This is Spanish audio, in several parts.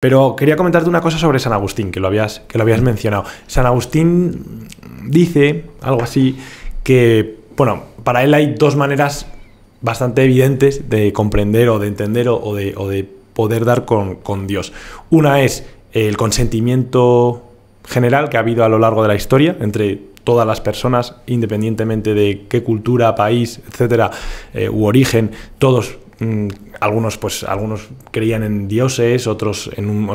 Pero quería comentarte una cosa sobre San Agustín, que lo habías, que lo habías mencionado. San Agustín dice algo así que, bueno, para él hay dos maneras bastante evidentes de comprender o de entender o, de, poder dar con, Dios. Una es el consentimiento general que ha habido a lo largo de la historia entre todas las personas, independientemente de qué cultura, país, etcétera, eh, u origen, todos mm, algunos, pues, algunos creían en dioses, otros en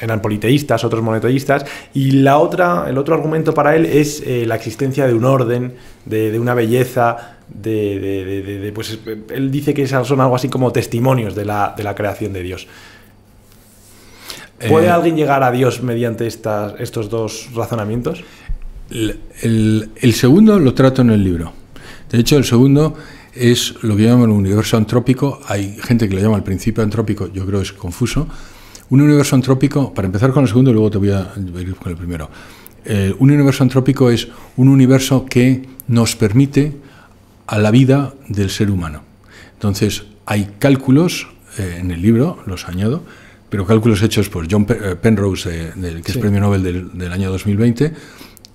eran politeístas, otros monoteístas, y la otra, el otro argumento para él es eh, la existencia de un orden, de, una belleza, de, pues él dice que esas son algo así como testimonios de la, creación de Dios. ¿Puede eh, alguien llegar a Dios mediante estas, estos dos razonamientos? el segundo lo trato en el libro. De hecho, el segundo es lo que llaman un universo antrópico. Hay gente que lo llama el principio antrópico, yo creo que es confuso. Un universo antrópico, para empezar con el segundo luego te voy a ir con el primero. Eh, un universo antrópico es un universo que nos permite a la vida del ser humano. Entonces, hay cálculos eh, en el libro, los añado, pero cálculos hechos por John eh, Penrose, que es premio Nobel del año 2020,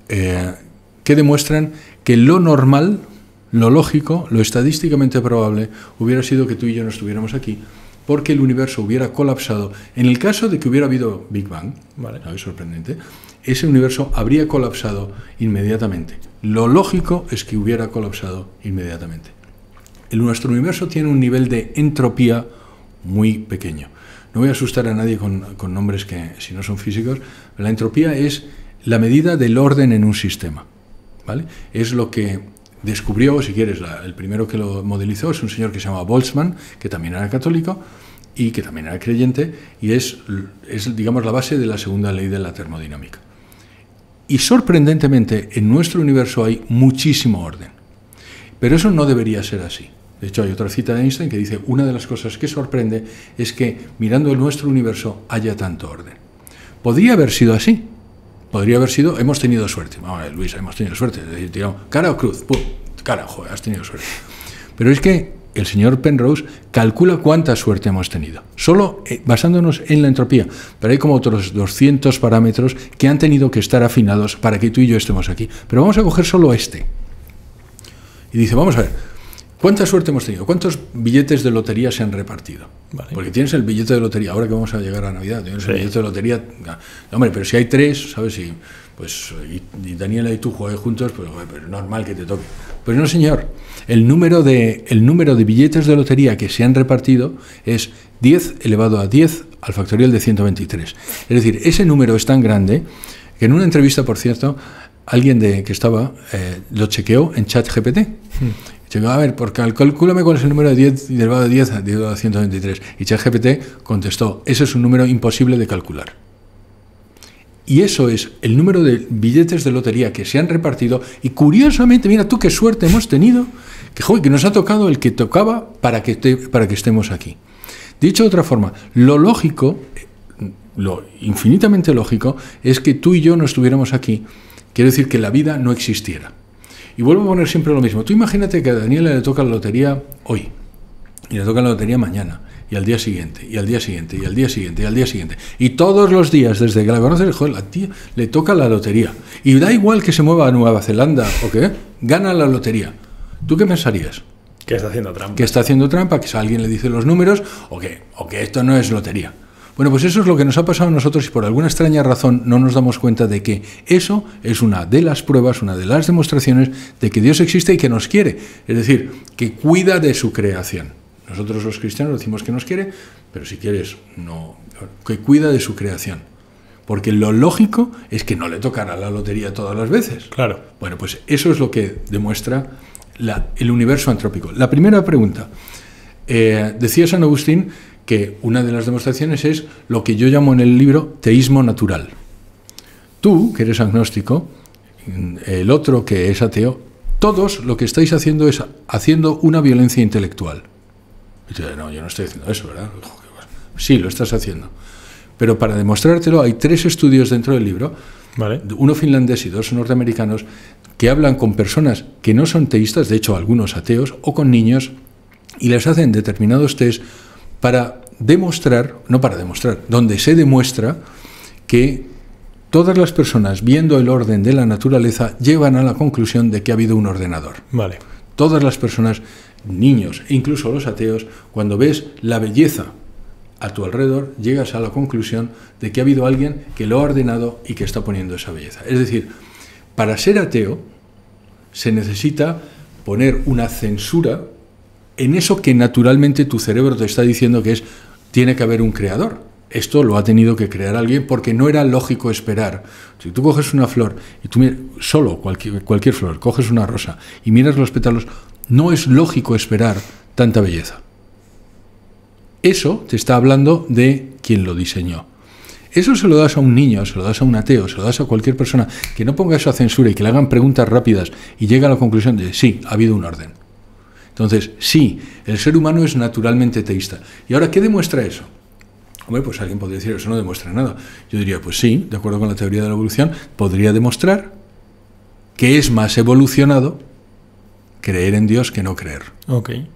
que demuestran que lo normal lo lógico, lo estadísticamente probable, hubiera sido que tú y yo no estuviéramos aquí porque el universo hubiera colapsado. En el caso de que hubiera habido Big Bang, vale. es Sorprendente, ese universo habría colapsado inmediatamente. Lo lógico es que hubiera colapsado inmediatamente. El, nuestro universo tiene un nivel de entropía muy pequeño. No voy a asustar a nadie con, con nombres que, si no son físicos, la entropía es la medida del orden en un sistema. ¿vale? Es lo que descubrió, si quieres, el primero que lo modelizó es un señor que se llama Boltzmann, que también era católico y que también era creyente, y es, es, digamos, la base de la segunda ley de la termodinámica. Y sorprendentemente, en nuestro universo hay muchísimo orden. Pero eso no debería ser así. De hecho, hay otra cita de Einstein que dice, una de las cosas que sorprende es que mirando nuestro universo haya tanto orden. Podría haber sido así, podría haber sido, hemos tenido suerte. Vamos a ver, Luis, hemos tenido suerte. Es decir, digamos, cara o cruz, ¡pum! cara, joder, has tenido suerte. Pero es que el señor Penrose calcula cuánta suerte hemos tenido, solo eh, basándonos en la entropía. Pero hay como otros 200 parámetros que han tenido que estar afinados para que tú y yo estemos aquí. Pero vamos a coger solo este. Y dice, vamos a ver, ¿Cuánta suerte hemos tenido? ¿Cuántos billetes de lotería se han repartido? Porque tienes el billete de lotería, ahora que vamos a llegar a Navidad, tienes el billete de lotería. hombre, pero si hay tres, ¿sabes? Pues, y, pues, Daniela y tú jugáis juntos, pues, normal que te toque. Pues no, señor. El número, de, el número de billetes de lotería que se han repartido es 10 elevado a 10 al factorial de 123. Es decir, ese número es tan grande que en una entrevista, por cierto, alguien de, que estaba eh, lo chequeó en ChatGPT. gpt hmm. Dice, a ver, porque calculame cuál es el número de 10 derivado de 10 a 123. Y ChatGPT contestó, ese es un número imposible de calcular. Y eso es el número de billetes de lotería que se han repartido. Y curiosamente, mira tú qué suerte hemos tenido, que, joder, que nos ha tocado el que tocaba para que, para que estemos aquí. Dicho de otra forma, lo lógico, lo infinitamente lógico, es que tú y yo no estuviéramos aquí. Quiero decir que la vida no existiera. Y vuelvo a poner siempre lo mismo. Tú imagínate que a Daniela le toca la lotería hoy, y le toca la lotería mañana, y al día siguiente, y al día siguiente, y al día siguiente, y al día siguiente. Y todos los días, desde que la conoces, la tía le toca la lotería. Y da igual que se mueva a Nueva Zelanda o qué, gana la lotería. ¿Tú qué pensarías? Que está haciendo trampa. Que está haciendo trampa, que alguien le dice los números, o o que esto no es lotería. Bueno, pues eso es lo que nos ha pasado a nosotros y por alguna extraña razón no nos damos cuenta de que eso es una de las pruebas, una de las demostraciones de que Dios existe y que nos quiere. Es decir, que cuida de su creación. Nosotros los cristianos decimos que nos quiere, pero si quieres, no. Que cuida de su creación. Porque lo lógico es que no le tocará la lotería todas las veces. Claro. Bueno, pues eso es lo que demuestra la, el universo antrópico. La primera pregunta. Eh, decía San Agustín que una de las demostraciones es lo que yo llamo en el libro teísmo natural. Tú, que eres agnóstico, el otro que es ateo, todos lo que estáis haciendo es haciendo una violencia intelectual. Y no, yo no estoy haciendo eso, ¿verdad? Sí, lo estás haciendo. Pero para demostrártelo hay tres estudios dentro del libro, uno finlandés y dos norteamericanos, que hablan con personas que no son teístas, de hecho algunos ateos, o con niños, y les hacen determinados tests para demostrar, no para demostrar, donde se demuestra que todas las personas, viendo el orden de la naturaleza, llevan a la conclusión de que ha habido un ordenador. Vale. Todas las personas, niños, e incluso los ateos, cuando ves la belleza a tu alrededor, llegas a la conclusión de que ha habido alguien que lo ha ordenado y que está poniendo esa belleza. Es decir, para ser ateo se necesita poner una censura en eso que naturalmente tu cerebro te está diciendo que es, tiene que haber un creador. Esto lo ha tenido que crear alguien porque no era lógico esperar. Si tú coges una flor y tú solo cualquier, cualquier flor, coges una rosa y miras los pétalos, no es lógico esperar tanta belleza. Eso te está hablando de quien lo diseñó. Eso se lo das a un niño, se lo das a un ateo, se lo das a cualquier persona que no ponga eso a censura y que le hagan preguntas rápidas y llegue a la conclusión de sí, ha habido un orden. Entonces, sí, el ser humano es naturalmente teísta. ¿Y ahora qué demuestra eso? Hombre, pues alguien podría decir, eso no demuestra nada. Yo diría, pues sí, de acuerdo con la teoría de la evolución, podría demostrar que es más evolucionado creer en Dios que no creer. Okay.